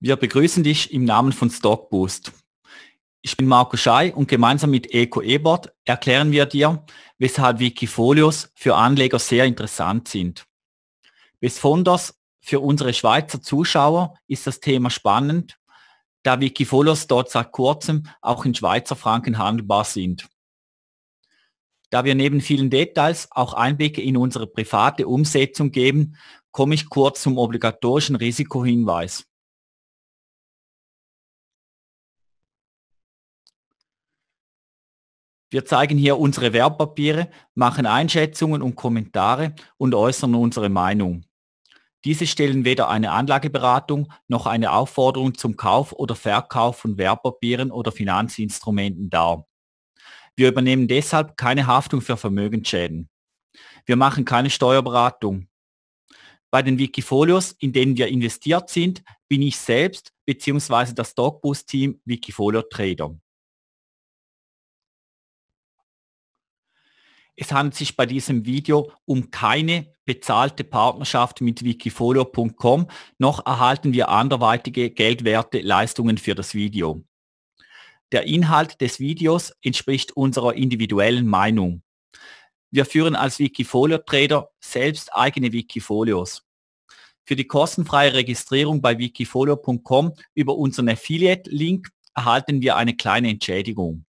Wir begrüßen dich im Namen von Stockboost. Ich bin Marco Schei und gemeinsam mit Eco Ebert erklären wir dir, weshalb Wikifolios für Anleger sehr interessant sind. Besonders für unsere Schweizer Zuschauer ist das Thema spannend, da Wikifolios dort seit kurzem auch in Schweizer Franken handelbar sind. Da wir neben vielen Details auch Einblicke in unsere private Umsetzung geben, komme ich kurz zum obligatorischen Risikohinweis. Wir zeigen hier unsere Wertpapiere, machen Einschätzungen und Kommentare und äußern unsere Meinung. Diese stellen weder eine Anlageberatung noch eine Aufforderung zum Kauf oder Verkauf von Wertpapieren oder Finanzinstrumenten dar. Wir übernehmen deshalb keine Haftung für Vermögensschäden. Wir machen keine Steuerberatung. Bei den Wikifolios, in denen wir investiert sind, bin ich selbst bzw. das Dogboos-Team Wikifolio-Trader. Es handelt sich bei diesem Video um keine bezahlte Partnerschaft mit wikifolio.com, noch erhalten wir anderweitige geldwerte Leistungen für das Video. Der Inhalt des Videos entspricht unserer individuellen Meinung. Wir führen als Wikifolio-Trader selbst eigene Wikifolios. Für die kostenfreie Registrierung bei wikifolio.com über unseren Affiliate-Link erhalten wir eine kleine Entschädigung.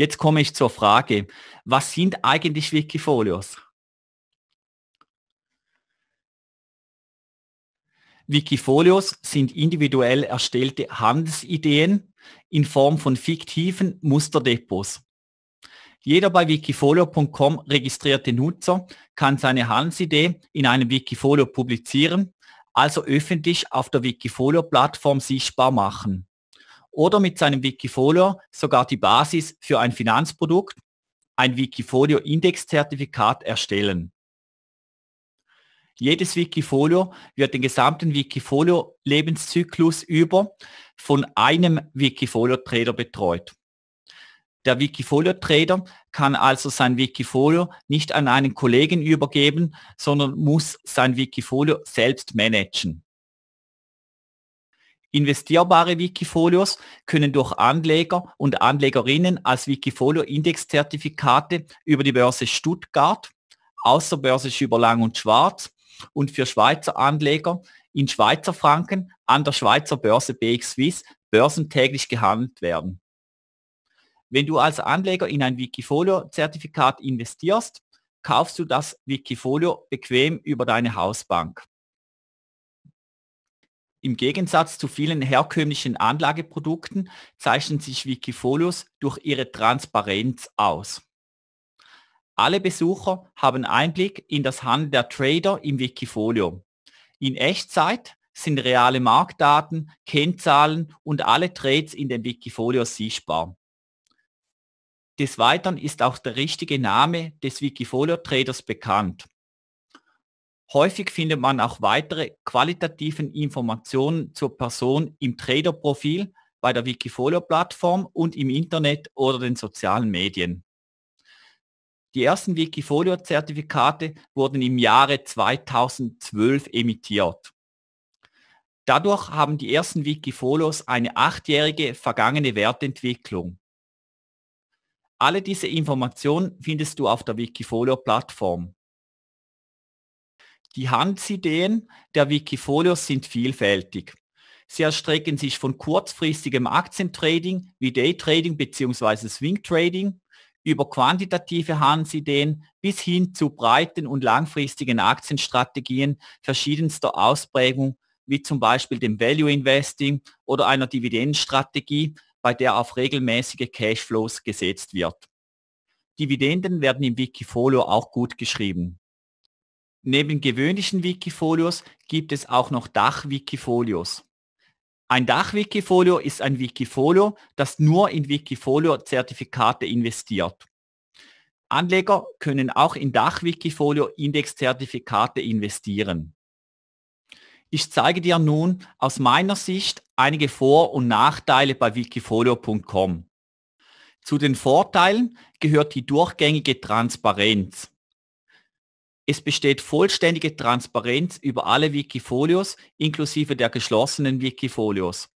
Jetzt komme ich zur Frage, was sind eigentlich Wikifolios? Wikifolios sind individuell erstellte Handelsideen in Form von fiktiven Musterdepots. Jeder bei wikifolio.com registrierte Nutzer kann seine Handelsidee in einem Wikifolio publizieren, also öffentlich auf der Wikifolio-Plattform sichtbar machen oder mit seinem Wikifolio sogar die Basis für ein Finanzprodukt, ein Wikifolio-Indexzertifikat erstellen. Jedes Wikifolio wird den gesamten Wikifolio-Lebenszyklus über von einem Wikifolio-Trader betreut. Der Wikifolio-Trader kann also sein Wikifolio nicht an einen Kollegen übergeben, sondern muss sein Wikifolio selbst managen. Investierbare Wikifolios können durch Anleger und Anlegerinnen als Wikifolio-Indexzertifikate über die Börse Stuttgart, außerbörsisch über Lang und Schwarz und für Schweizer Anleger in Schweizer Franken an der Schweizer Börse BX Swiss börsentäglich gehandelt werden. Wenn du als Anleger in ein Wikifolio-Zertifikat investierst, kaufst du das Wikifolio bequem über deine Hausbank. Im Gegensatz zu vielen herkömmlichen Anlageprodukten zeichnen sich Wikifolios durch ihre Transparenz aus. Alle Besucher haben Einblick in das Handeln der Trader im Wikifolio. In Echtzeit sind reale Marktdaten, Kennzahlen und alle Trades in den Wikifolios sichtbar. Des Weiteren ist auch der richtige Name des Wikifolio-Traders bekannt. Häufig findet man auch weitere qualitativen Informationen zur Person im Trader-Profil, bei der Wikifolio-Plattform und im Internet oder den sozialen Medien. Die ersten Wikifolio-Zertifikate wurden im Jahre 2012 emittiert. Dadurch haben die ersten Wikifolios eine achtjährige vergangene Wertentwicklung. Alle diese Informationen findest du auf der Wikifolio-Plattform. Die Handelsideen der Wikifolios sind vielfältig. Sie erstrecken sich von kurzfristigem Aktientrading wie Daytrading bzw. Swingtrading über quantitative Handelsideen bis hin zu breiten und langfristigen Aktienstrategien verschiedenster Ausprägung wie zum Beispiel dem Value Investing oder einer Dividendenstrategie, bei der auf regelmäßige Cashflows gesetzt wird. Dividenden werden im Wikifolio auch gut geschrieben. Neben gewöhnlichen Wikifolios gibt es auch noch Dach-Wikifolios. Ein Dach-Wikifolio ist ein Wikifolio, das nur in Wikifolio-Zertifikate investiert. Anleger können auch in Dach-Wikifolio Index-Zertifikate investieren. Ich zeige dir nun aus meiner Sicht einige Vor- und Nachteile bei wikifolio.com. Zu den Vorteilen gehört die durchgängige Transparenz. Es besteht vollständige Transparenz über alle Wikifolios inklusive der geschlossenen Wikifolios.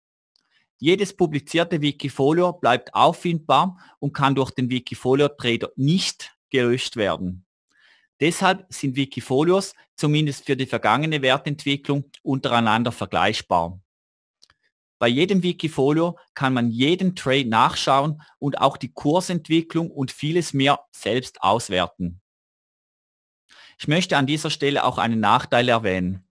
Jedes publizierte Wikifolio bleibt auffindbar und kann durch den Wikifolio-Trader nicht gelöscht werden. Deshalb sind Wikifolios zumindest für die vergangene Wertentwicklung untereinander vergleichbar. Bei jedem Wikifolio kann man jeden Trade nachschauen und auch die Kursentwicklung und vieles mehr selbst auswerten. Ich möchte an dieser Stelle auch einen Nachteil erwähnen.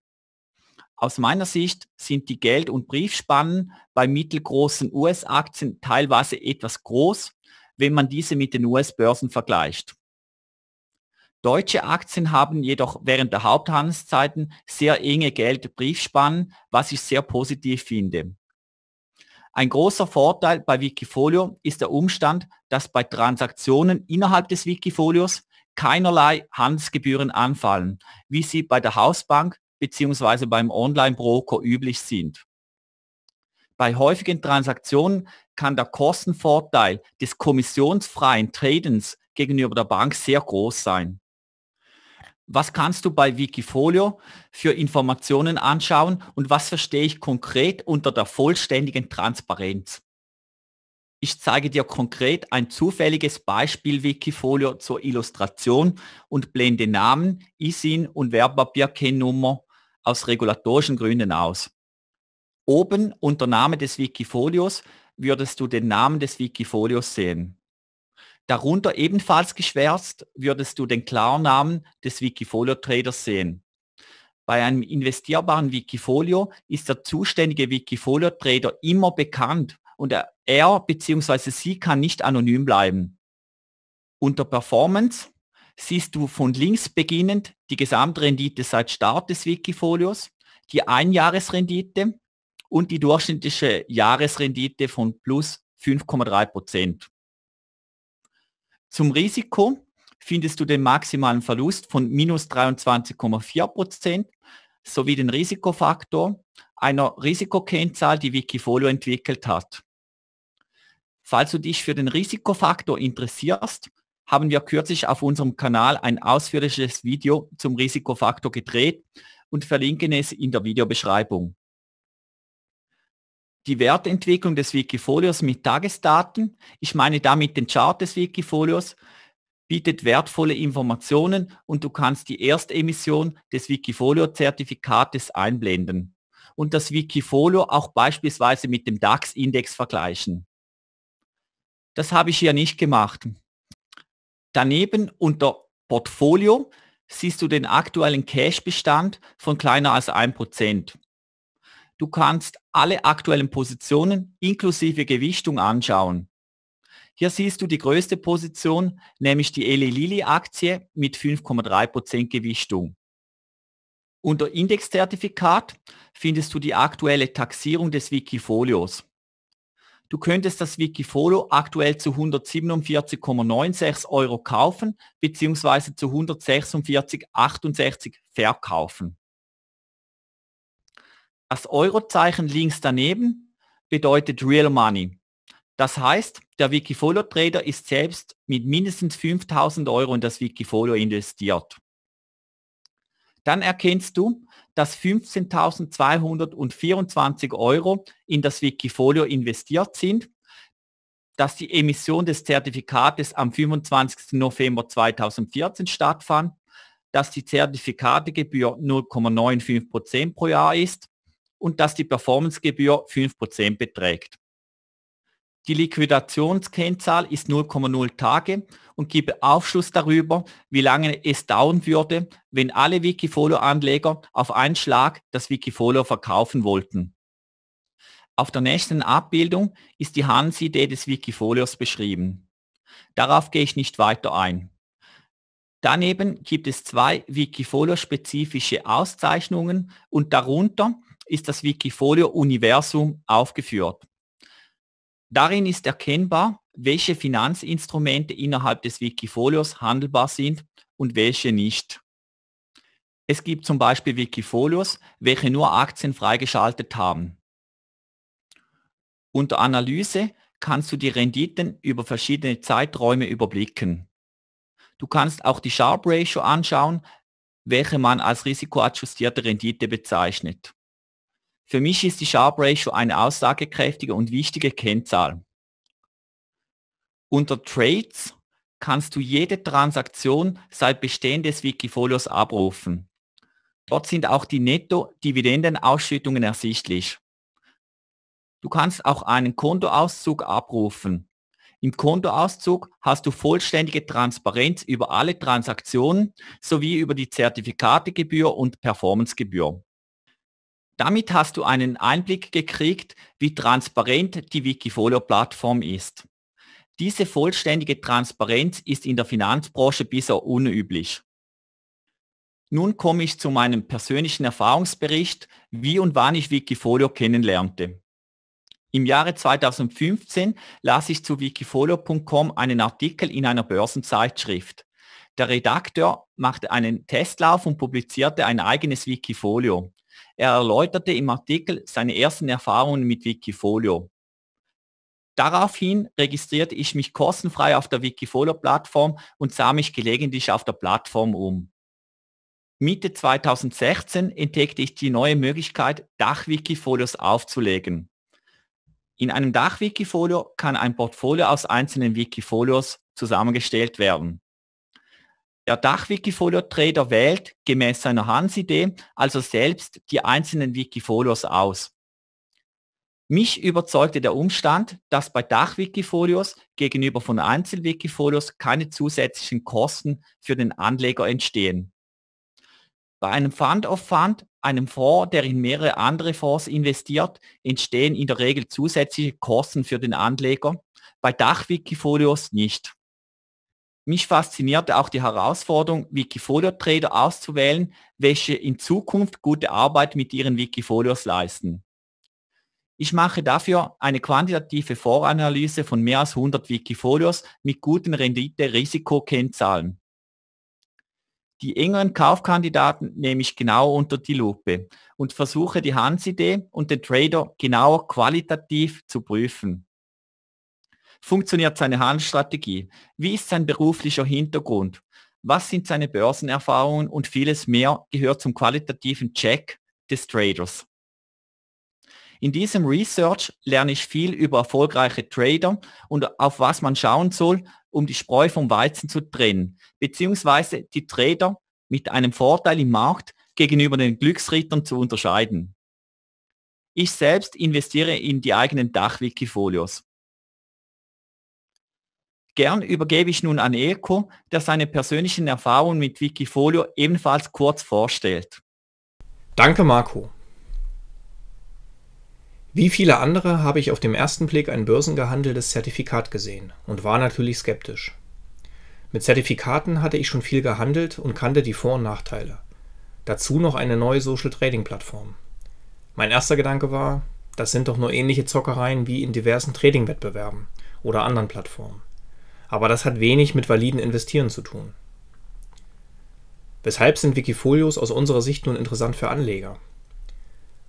Aus meiner Sicht sind die Geld- und Briefspannen bei mittelgroßen US-Aktien teilweise etwas groß, wenn man diese mit den US-Börsen vergleicht. Deutsche Aktien haben jedoch während der Haupthandelszeiten sehr enge Geld-Briefspannen, was ich sehr positiv finde. Ein großer Vorteil bei Wikifolio ist der Umstand, dass bei Transaktionen innerhalb des Wikifolios keinerlei Handelsgebühren anfallen, wie sie bei der Hausbank bzw. beim Online-Broker üblich sind. Bei häufigen Transaktionen kann der Kostenvorteil des kommissionsfreien Tradens gegenüber der Bank sehr groß sein. Was kannst du bei Wikifolio für Informationen anschauen und was verstehe ich konkret unter der vollständigen Transparenz? Ich zeige dir konkret ein zufälliges Beispiel Wikifolio zur Illustration und blende Namen, ISIN und Wertpapierkennnummer aus regulatorischen Gründen aus. Oben unter Name des Wikifolios würdest du den Namen des Wikifolios sehen. Darunter ebenfalls geschwärzt würdest du den Klarnamen des Wikifolio-Traders sehen. Bei einem investierbaren Wikifolio ist der zuständige Wikifolio-Trader immer bekannt und er bzw. sie kann nicht anonym bleiben. Unter Performance siehst du von links beginnend die Gesamtrendite seit Start des Wikifolios, die Einjahresrendite und die durchschnittliche Jahresrendite von plus 5,3 Zum Risiko findest du den maximalen Verlust von minus 23,4 sowie den Risikofaktor einer Risikokennzahl, die Wikifolio entwickelt hat. Falls du dich für den Risikofaktor interessierst, haben wir kürzlich auf unserem Kanal ein ausführliches Video zum Risikofaktor gedreht und verlinken es in der Videobeschreibung. Die Wertentwicklung des Wikifolios mit Tagesdaten, ich meine damit den Chart des Wikifolios, bietet wertvolle Informationen und du kannst die Erstemission des Wikifolio-Zertifikates einblenden und das Wikifolio auch beispielsweise mit dem DAX-Index vergleichen. Das habe ich hier nicht gemacht. Daneben unter Portfolio siehst du den aktuellen Cash-Bestand von kleiner als 1%. Du kannst alle aktuellen Positionen inklusive Gewichtung anschauen. Hier siehst du die größte Position, nämlich die Eli Lilly Aktie mit 5,3% Gewichtung. Unter Indexzertifikat findest du die aktuelle Taxierung des Wikifolios. Du könntest das Wikifolio aktuell zu 147,96 Euro kaufen bzw. zu 146,68 verkaufen. Das Eurozeichen links daneben bedeutet Real Money. Das heißt, der Wikifolio Trader ist selbst mit mindestens 5000 Euro in das Wikifolio investiert. Dann erkennst du, dass 15.224 Euro in das Wikifolio investiert sind, dass die Emission des Zertifikates am 25. November 2014 stattfand, dass die Zertifikategebühr 0,95% pro Jahr ist und dass die Performancegebühr 5% beträgt. Die Liquidationskennzahl ist 0,0 Tage und gibt Aufschluss darüber, wie lange es dauern würde, wenn alle Wikifolio-Anleger auf einen Schlag das Wikifolio verkaufen wollten. Auf der nächsten Abbildung ist die Hans-Idee des Wikifolios beschrieben. Darauf gehe ich nicht weiter ein. Daneben gibt es zwei Wikifolio-spezifische Auszeichnungen und darunter ist das Wikifolio-Universum aufgeführt. Darin ist erkennbar, welche Finanzinstrumente innerhalb des Wikifolios handelbar sind und welche nicht. Es gibt zum Beispiel Wikifolios, welche nur Aktien freigeschaltet haben. Unter Analyse kannst du die Renditen über verschiedene Zeiträume überblicken. Du kannst auch die Sharp Ratio anschauen, welche man als risikoadjustierte Rendite bezeichnet. Für mich ist die Sharp Ratio eine aussagekräftige und wichtige Kennzahl. Unter Trades kannst du jede Transaktion seit Bestehen des Wikifolios abrufen. Dort sind auch die Netto-Dividendenausschüttungen ersichtlich. Du kannst auch einen Kontoauszug abrufen. Im Kontoauszug hast du vollständige Transparenz über alle Transaktionen sowie über die Zertifikategebühr und Performancegebühr. Damit hast du einen Einblick gekriegt, wie transparent die Wikifolio-Plattform ist. Diese vollständige Transparenz ist in der Finanzbranche bisher unüblich. Nun komme ich zu meinem persönlichen Erfahrungsbericht, wie und wann ich Wikifolio kennenlernte. Im Jahre 2015 las ich zu wikifolio.com einen Artikel in einer Börsenzeitschrift. Der Redakteur machte einen Testlauf und publizierte ein eigenes Wikifolio. Er erläuterte im Artikel seine ersten Erfahrungen mit Wikifolio. Daraufhin registrierte ich mich kostenfrei auf der Wikifolio-Plattform und sah mich gelegentlich auf der Plattform um. Mitte 2016 entdeckte ich die neue Möglichkeit, Dachwikifolios aufzulegen. In einem Dachwikifolio kann ein Portfolio aus einzelnen Wikifolios zusammengestellt werden. Der Dach-Wikifolio-Trader wählt gemäß seiner Hans-Idee also selbst die einzelnen Wikifolios aus. Mich überzeugte der Umstand, dass bei Dach-Wikifolios gegenüber von Einzel-Wikifolios keine zusätzlichen Kosten für den Anleger entstehen. Bei einem Fund of Fund, einem Fonds, der in mehrere andere Fonds investiert, entstehen in der Regel zusätzliche Kosten für den Anleger, bei Dach-Wikifolios nicht mich faszinierte auch die Herausforderung, Wikifolio-Trader auszuwählen, welche in Zukunft gute Arbeit mit ihren Wikifolios leisten. Ich mache dafür eine quantitative Voranalyse von mehr als 100 Wikifolios mit guten Rendite-Risiko-Kennzahlen. Die engeren Kaufkandidaten nehme ich genau unter die Lupe und versuche die Hans-Idee und den Trader genauer qualitativ zu prüfen. Funktioniert seine Handelsstrategie? Wie ist sein beruflicher Hintergrund? Was sind seine Börsenerfahrungen und vieles mehr gehört zum qualitativen Check des Traders. In diesem Research lerne ich viel über erfolgreiche Trader und auf was man schauen soll, um die Spreu vom Weizen zu trennen, beziehungsweise die Trader mit einem Vorteil im Markt gegenüber den Glücksrittern zu unterscheiden. Ich selbst investiere in die eigenen Dachwikifolios. Gern übergebe ich nun an Eko, der seine persönlichen Erfahrungen mit Wikifolio ebenfalls kurz vorstellt. Danke Marco. Wie viele andere habe ich auf dem ersten Blick ein börsengehandeltes Zertifikat gesehen und war natürlich skeptisch. Mit Zertifikaten hatte ich schon viel gehandelt und kannte die Vor- und Nachteile. Dazu noch eine neue Social Trading Plattform. Mein erster Gedanke war, das sind doch nur ähnliche Zockereien wie in diversen Trading-Wettbewerben oder anderen Plattformen aber das hat wenig mit validen Investieren zu tun. Weshalb sind Wikifolios aus unserer Sicht nun interessant für Anleger?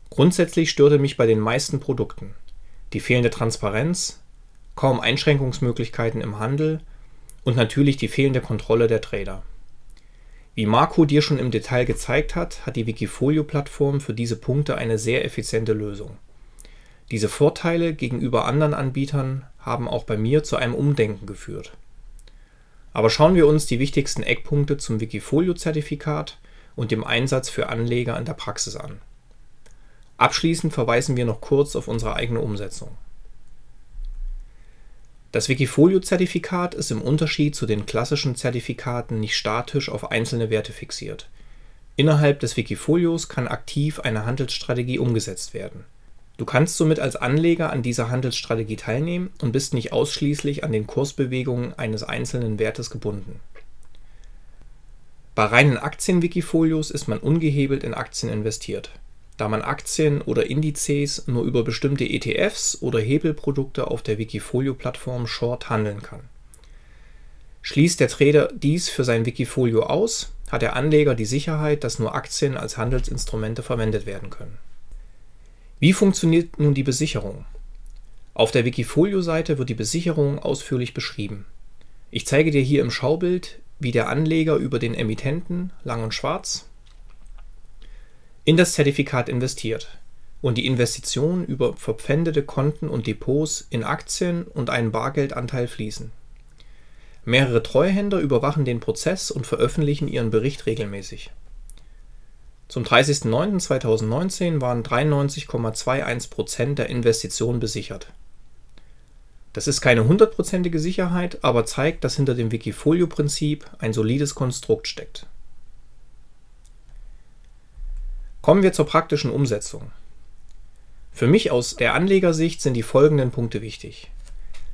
Grundsätzlich störte mich bei den meisten Produkten die fehlende Transparenz, kaum Einschränkungsmöglichkeiten im Handel und natürlich die fehlende Kontrolle der Trader. Wie Marco dir schon im Detail gezeigt hat, hat die Wikifolio-Plattform für diese Punkte eine sehr effiziente Lösung. Diese Vorteile gegenüber anderen Anbietern haben auch bei mir zu einem Umdenken geführt. Aber schauen wir uns die wichtigsten Eckpunkte zum Wikifolio-Zertifikat und dem Einsatz für Anleger in der Praxis an. Abschließend verweisen wir noch kurz auf unsere eigene Umsetzung. Das Wikifolio-Zertifikat ist im Unterschied zu den klassischen Zertifikaten nicht statisch auf einzelne Werte fixiert. Innerhalb des Wikifolios kann aktiv eine Handelsstrategie umgesetzt werden. Du kannst somit als Anleger an dieser Handelsstrategie teilnehmen und bist nicht ausschließlich an den Kursbewegungen eines einzelnen Wertes gebunden. Bei reinen Aktien-Wikifolios ist man ungehebelt in Aktien investiert. Da man Aktien oder Indizes nur über bestimmte ETFs oder Hebelprodukte auf der Wikifolio-Plattform Short handeln kann. Schließt der Trader dies für sein Wikifolio aus, hat der Anleger die Sicherheit, dass nur Aktien als Handelsinstrumente verwendet werden können. Wie funktioniert nun die Besicherung? Auf der Wikifolio-Seite wird die Besicherung ausführlich beschrieben. Ich zeige dir hier im Schaubild, wie der Anleger über den Emittenten, lang und schwarz, in das Zertifikat investiert und die Investitionen über verpfändete Konten und Depots in Aktien und einen Bargeldanteil fließen. Mehrere Treuhänder überwachen den Prozess und veröffentlichen ihren Bericht regelmäßig. Zum 30.09.2019 waren 93,21% der Investitionen besichert. Das ist keine hundertprozentige Sicherheit, aber zeigt, dass hinter dem Wikifolio-Prinzip ein solides Konstrukt steckt. Kommen wir zur praktischen Umsetzung. Für mich aus der Anlegersicht sind die folgenden Punkte wichtig.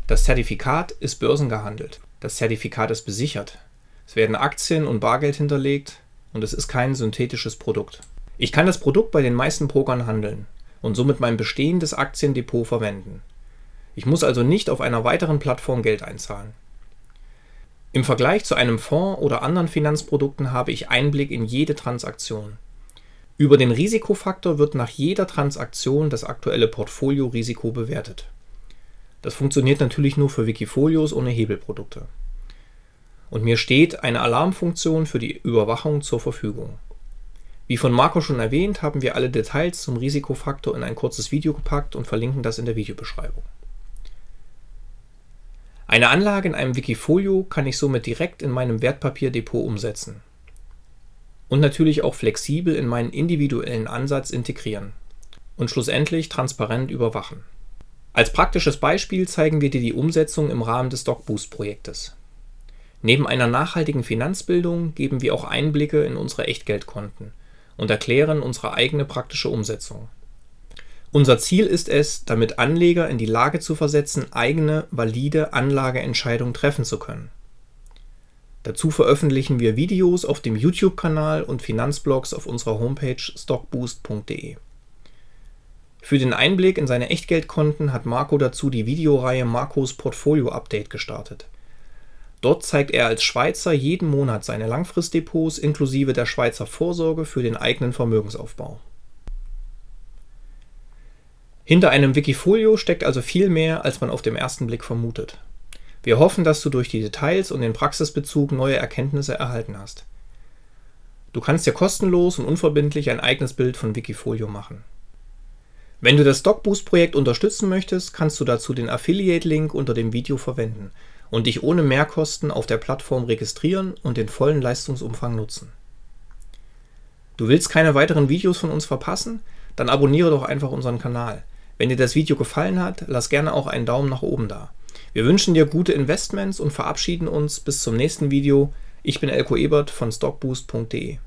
Das Zertifikat ist börsengehandelt. Das Zertifikat ist besichert. Es werden Aktien und Bargeld hinterlegt und es ist kein synthetisches Produkt. Ich kann das Produkt bei den meisten Pokern handeln und somit mein bestehendes Aktiendepot verwenden. Ich muss also nicht auf einer weiteren Plattform Geld einzahlen. Im Vergleich zu einem Fonds oder anderen Finanzprodukten habe ich Einblick in jede Transaktion. Über den Risikofaktor wird nach jeder Transaktion das aktuelle Portfoliorisiko bewertet. Das funktioniert natürlich nur für Wikifolios ohne Hebelprodukte und mir steht eine Alarmfunktion für die Überwachung zur Verfügung. Wie von Marco schon erwähnt, haben wir alle Details zum Risikofaktor in ein kurzes Video gepackt und verlinken das in der Videobeschreibung. Eine Anlage in einem Wikifolio kann ich somit direkt in meinem Wertpapierdepot umsetzen und natürlich auch flexibel in meinen individuellen Ansatz integrieren und schlussendlich transparent überwachen. Als praktisches Beispiel zeigen wir dir die Umsetzung im Rahmen des DocBoost-Projektes. Neben einer nachhaltigen Finanzbildung geben wir auch Einblicke in unsere Echtgeldkonten und erklären unsere eigene praktische Umsetzung. Unser Ziel ist es, damit Anleger in die Lage zu versetzen, eigene, valide Anlageentscheidungen treffen zu können. Dazu veröffentlichen wir Videos auf dem YouTube-Kanal und Finanzblogs auf unserer Homepage stockboost.de. Für den Einblick in seine Echtgeldkonten hat Marco dazu die Videoreihe Marcos Portfolio Update gestartet. Dort zeigt er als Schweizer jeden Monat seine Langfristdepots inklusive der Schweizer Vorsorge für den eigenen Vermögensaufbau. Hinter einem Wikifolio steckt also viel mehr, als man auf den ersten Blick vermutet. Wir hoffen, dass du durch die Details und den Praxisbezug neue Erkenntnisse erhalten hast. Du kannst dir kostenlos und unverbindlich ein eigenes Bild von Wikifolio machen. Wenn du das DocBoost-Projekt unterstützen möchtest, kannst du dazu den Affiliate-Link unter dem Video verwenden – und dich ohne Mehrkosten auf der Plattform registrieren und den vollen Leistungsumfang nutzen. Du willst keine weiteren Videos von uns verpassen? Dann abonniere doch einfach unseren Kanal. Wenn dir das Video gefallen hat, lass gerne auch einen Daumen nach oben da. Wir wünschen dir gute Investments und verabschieden uns bis zum nächsten Video. Ich bin Elko Ebert von stockboost.de.